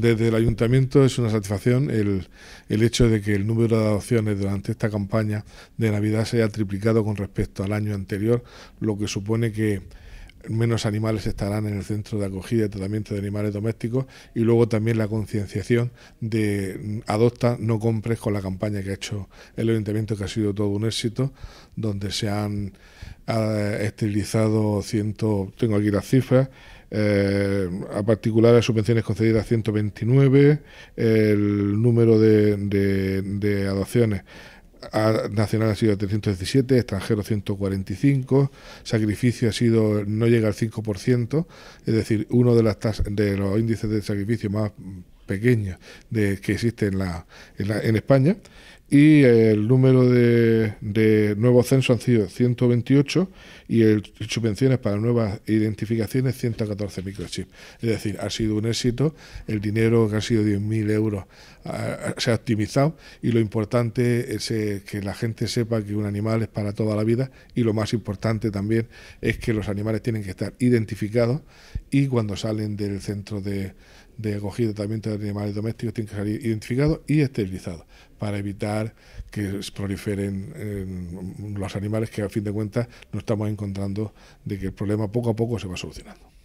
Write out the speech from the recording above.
Desde el ayuntamiento es una satisfacción el, hecho de que el número de adopciones durante esta campaña de Navidad se haya triplicado con respecto al año anterior, lo que supone que menos animales estarán en el centro de acogida y tratamiento de animales domésticos y luego también la concienciación de mm, adopta, no compres con la campaña que ha hecho el ayuntamiento que ha sido todo un éxito, donde se han ah, esterilizado ciento, tengo aquí las cifras, eh, a las subvenciones concedidas 129, el número de, adopciones nacionales nacional ha sido 317, extranjeros 145, sacrificio ha sido no llega al 5%, es decir, uno de, las de los índices de sacrificio más pequeños de, que existe en, la, en España y el número de, de nuevos censos han sido 128 y el subvenciones para nuevas identificaciones 114 microchips. Es decir, ha sido un éxito, el dinero que ha sido 10.000 euros se ha optimizado y lo importante es eh, que la gente sepa que un animal es para toda la vida y lo más importante también es que los animales tienen que estar identificados y cuando salen del centro de, de acogida también de animales domésticos tienen que ser identificados y esterilizados para evitar que proliferen los animales que a fin de cuentas nos estamos encontrando de que el problema poco a poco se va solucionando.